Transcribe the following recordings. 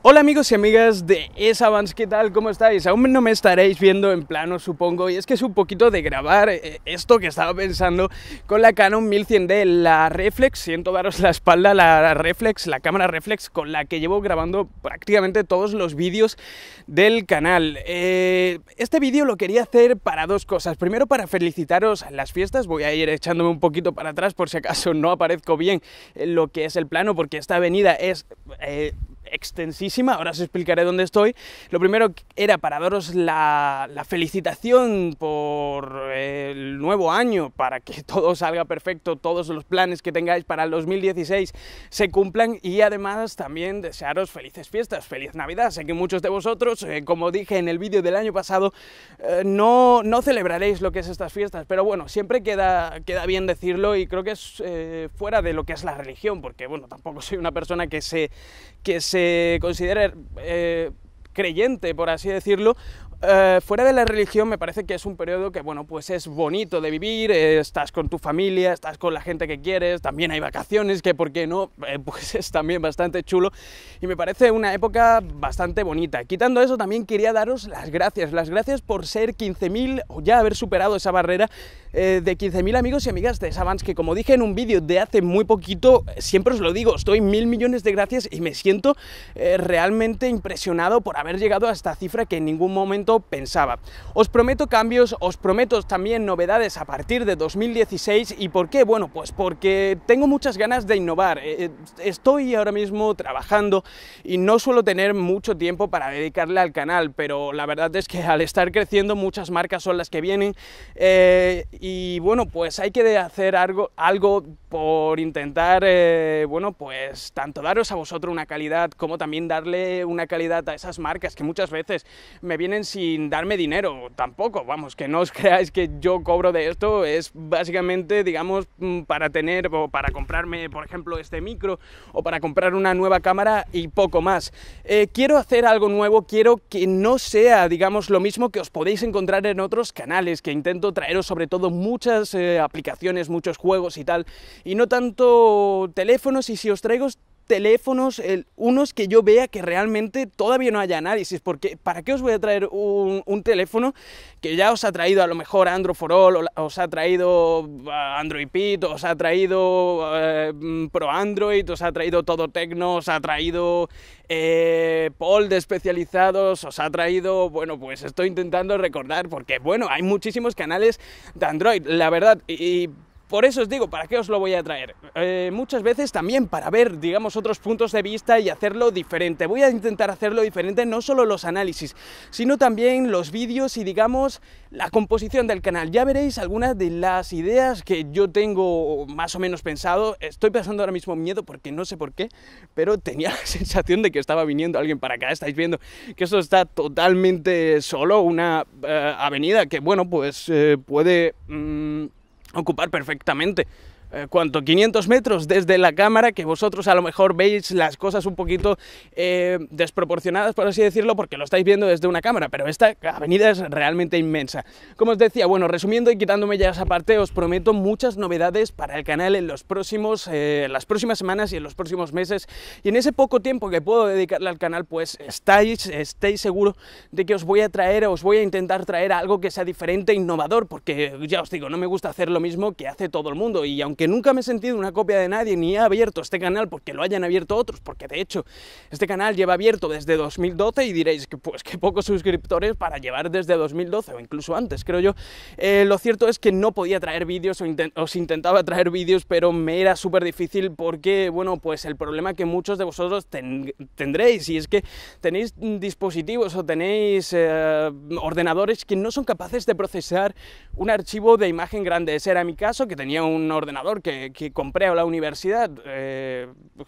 Hola amigos y amigas de Esavance, ¿qué tal? ¿Cómo estáis? Aún no me estaréis viendo en plano, supongo, y es que es un poquito de grabar eh, esto que estaba pensando con la Canon 1100D, la reflex, siento daros la espalda, la reflex, la cámara reflex con la que llevo grabando prácticamente todos los vídeos del canal. Eh, este vídeo lo quería hacer para dos cosas. Primero para felicitaros las fiestas, voy a ir echándome un poquito para atrás por si acaso no aparezco bien lo que es el plano, porque esta avenida es... Eh, extensísima, ahora os explicaré dónde estoy. Lo primero era para daros la, felicitación por eh, el nuevo año, para que todo salga perfecto, todos los planes que tengáis para el 2016 se cumplan y además también desearos felices fiestas, feliz Navidad. Sé que muchos de vosotros, eh, como dije en el vídeo del año pasado, eh, no, no celebraréis lo que es estas fiestas, pero bueno, siempre queda, queda bien decirlo y creo que es fuera de lo que es la religión, porque bueno, tampoco soy una persona que se, que se considera eh, creyente, por así decirlo, eh, fuera de la religión me parece que es un periodo que, bueno, pues es bonito de vivir, eh, estás con tu familia, estás con la gente que quieres, también hay vacaciones, que por qué no, eh, pues es también bastante chulo y me parece una época bastante bonita. Quitando eso, también quería daros las gracias, las gracias por ser 15.000 o ya haber superado esa barrera de 15.000 amigos y amigas de Savans, que como dije en un vídeo de hace muy poquito, siempre os lo digo, estoy mil millones de gracias y me siento realmente impresionado por haber llegado a esta cifra que en ningún momento pensaba. Os prometo cambios, os prometo también novedades a partir de 2016 y ¿por qué? Bueno, pues porque tengo muchas ganas de innovar. Eh, eh, estoy ahora mismo trabajando y no suelo tener mucho tiempo para dedicarle al canal, pero la verdad es que al estar creciendo muchas marcas son las que vienen eh, y bueno, pues hay que hacer algo, algo por intentar, eh, bueno, pues tanto daros a vosotros una calidad como también darle una calidad a esas marcas que muchas veces me vienen sin darme dinero, tampoco, vamos, que no os creáis que yo cobro de esto, es básicamente, digamos, mm, para tener o para comprarme, por ejemplo, este micro o para comprar una nueva cámara y poco más. Eh, quiero hacer algo nuevo, quiero que no sea, digamos, lo mismo que os podéis encontrar en otros canales, que intento traeros sobre todo muchas eh, aplicaciones, muchos juegos y tal, y no tanto teléfonos y si os traigo teléfonos, unos que yo vea que realmente todavía no haya análisis, porque ¿para qué os voy a traer un, teléfono que ya os ha traído a lo mejor Android for All, os ha traído ah, Android Pit, os ha traído eh, Pro Android, os ha traído Todo Tecno, os ha traído eh, Paul de especializados, os ha traído, bueno, pues estoy intentando recordar, porque bueno, hay muchísimos canales de Android, la verdad, y por eso os digo, ¿para qué os lo voy a traer? Eh, muchas veces también para ver, digamos, otros puntos de vista y hacerlo diferente. Voy a intentar hacerlo diferente, no solo los análisis, sino también los vídeos y, digamos, la composición del canal. Ya veréis algunas de las ideas que yo tengo más o menos pensado. Estoy pasando ahora mismo miedo porque no sé por qué, pero tenía la sensación de que estaba viniendo alguien para acá. Estáis viendo que eso está totalmente solo, una eh, avenida que, bueno, pues eh, puede... Mm, ocupar perfectamente. Eh, ¿cuánto? 500 metros desde la cámara, que vosotros a lo mejor veis las cosas un poquito eh, desproporcionadas, por así decirlo, porque lo estáis viendo desde una cámara, pero esta avenida es realmente inmensa. Como os decía, bueno, resumiendo y quitándome ya esa parte, os prometo muchas novedades para el canal en los próximos, eh, las próximas semanas y en los próximos meses, y en ese poco tiempo que puedo dedicarle al canal, pues estáis, estáis seguro de que os voy a traer, os voy a intentar traer algo que sea diferente, e innovador, porque ya os digo, no me gusta hacer lo mismo que hace todo el mundo, y aunque que nunca me he sentido una copia de nadie, ni he abierto este canal porque lo hayan abierto otros, porque de hecho este canal lleva abierto desde 2012 y diréis que pues que pocos suscriptores para llevar desde 2012 o incluso antes, creo yo. Eh, lo cierto es que no podía traer vídeos o os intentaba traer vídeos, pero me era súper difícil porque, bueno, pues el problema que muchos de vosotros tendréis y es que tenéis dispositivos o tenéis eh, ordenadores que no son capaces de procesar un archivo de imagen grande. Ese era mi caso, que tenía un ordenador que, compré a la universidad, eh,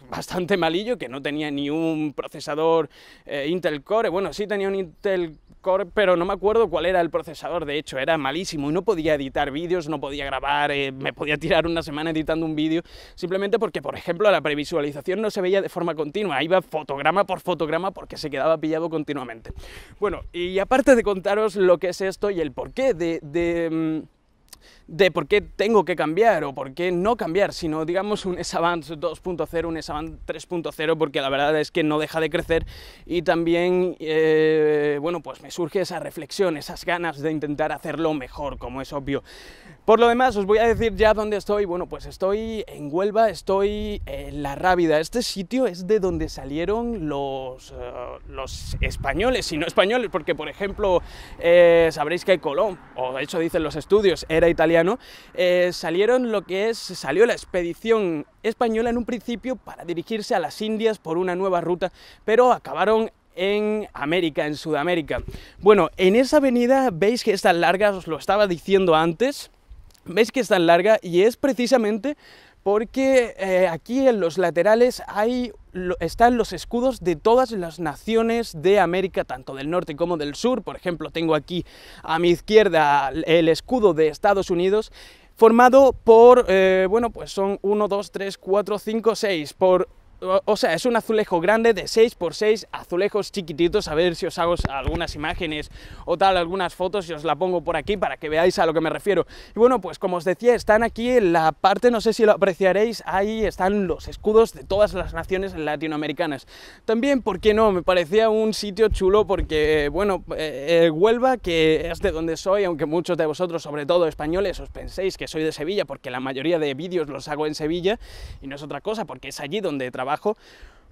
bastante malillo, que no tenía ni un procesador eh, Intel Core. Bueno, sí tenía un Intel Core, pero no me acuerdo cuál era el procesador, de hecho, era malísimo y no podía editar vídeos, no podía grabar, eh, me podía tirar una semana editando un vídeo, simplemente porque, por ejemplo, la previsualización no se veía de forma continua, iba fotograma por fotograma porque se quedaba pillado continuamente. Bueno, y aparte de contaros lo que es esto y el porqué de mm, de por qué tengo que cambiar o por qué no cambiar, sino digamos un S-Avance 2.0, un s 3.0, porque la verdad es que no deja de crecer y también, eh, bueno, pues me surge esa reflexión, esas ganas de intentar hacerlo mejor, como es obvio. Por lo demás, os voy a decir ya dónde estoy. Bueno, pues estoy en Huelva, estoy en La Rábida. Este sitio es de donde salieron los, eh, los españoles y no españoles, porque por ejemplo, eh, sabréis que Colón, o de hecho dicen los estudios, italiano, eh, salieron lo que es, salió la expedición española en un principio para dirigirse a las Indias por una nueva ruta, pero acabaron en América, en Sudamérica. Bueno, en esa avenida veis que es tan larga, os lo estaba diciendo antes, veis que es tan larga y es precisamente porque eh, aquí en los laterales están los escudos de todas las naciones de América, tanto del norte como del sur. Por ejemplo, tengo aquí a mi izquierda el escudo de Estados Unidos, formado por, eh, bueno, pues son 1, 2, 3, 4, 5, 6, por o, sea, es un azulejo grande de 6x6, azulejos chiquititos, a ver si os hago algunas imágenes o tal, algunas fotos y os la pongo por aquí para que veáis a lo que me refiero. Y bueno, pues como os decía, están aquí en la parte, no sé si lo apreciaréis, ahí están los escudos de todas las naciones latinoamericanas. También, ¿por qué no? Me parecía un sitio chulo porque, bueno, eh, eh, Huelva, que es de donde soy, aunque muchos de vosotros, sobre todo españoles, os penséis que soy de Sevilla porque la mayoría de vídeos los hago en Sevilla y no es otra cosa porque es allí donde trabajo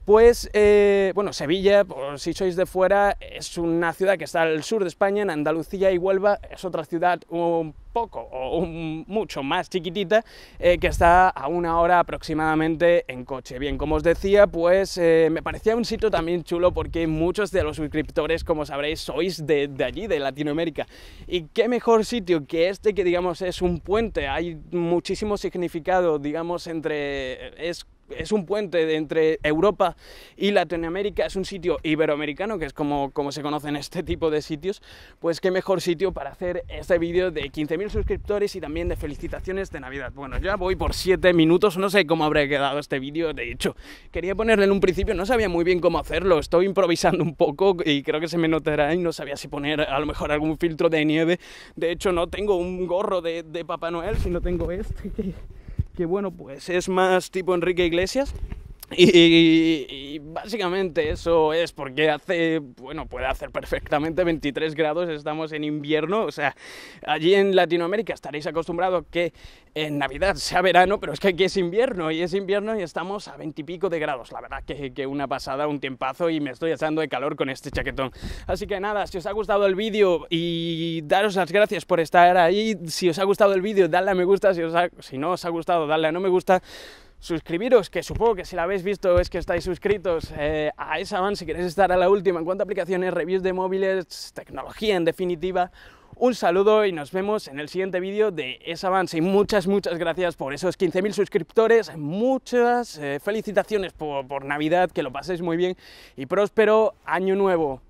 pues, eh, bueno, Sevilla, por si sois de fuera, es una ciudad que está al sur de España, en Andalucía y Huelva es otra ciudad un poco o mucho más chiquitita eh, que está a una hora aproximadamente en coche. Bien, como os decía, pues eh, me parecía un sitio también chulo porque muchos de los suscriptores, como sabréis, sois de, de allí, de Latinoamérica. Y qué mejor sitio que este que, digamos, es un puente. Hay muchísimo significado, digamos, entre... es es un puente entre Europa y Latinoamérica, es un sitio iberoamericano, que es como, como se conocen este tipo de sitios, pues qué mejor sitio para hacer este vídeo de 15.000 suscriptores y también de felicitaciones de Navidad. Bueno, ya voy por 7 minutos, no sé cómo habrá quedado este vídeo, de hecho, quería ponerle en un principio, no sabía muy bien cómo hacerlo, estoy improvisando un poco y creo que se me notará y no sabía si poner a lo mejor algún filtro de nieve, de hecho no tengo un gorro de, de Papá Noel, sino tengo este que bueno, pues es más tipo Enrique Iglesias, y, básicamente eso es porque hace, bueno, puede hacer perfectamente 23 grados, estamos en invierno, o sea, allí en Latinoamérica estaréis acostumbrados que en Navidad sea verano, pero es que aquí es invierno y es invierno y estamos a 20 y pico de grados, la verdad que, una pasada, un tiempazo y me estoy echando de calor con este chaquetón. Así que nada, si os ha gustado el vídeo y daros las gracias por estar ahí, si os ha gustado el vídeo, dadle a me gusta, si, os si no os ha gustado, dadle a no me gusta suscribiros, que supongo que si la habéis visto es que estáis suscritos eh, a esa van si queréis estar a la última en cuanto a aplicaciones, reviews de móviles, tecnología en definitiva. Un saludo y nos vemos en el siguiente vídeo de esa van. Y muchas, muchas gracias por esos 15.000 suscriptores. Muchas eh, felicitaciones por Navidad, que lo paséis muy bien y próspero año nuevo.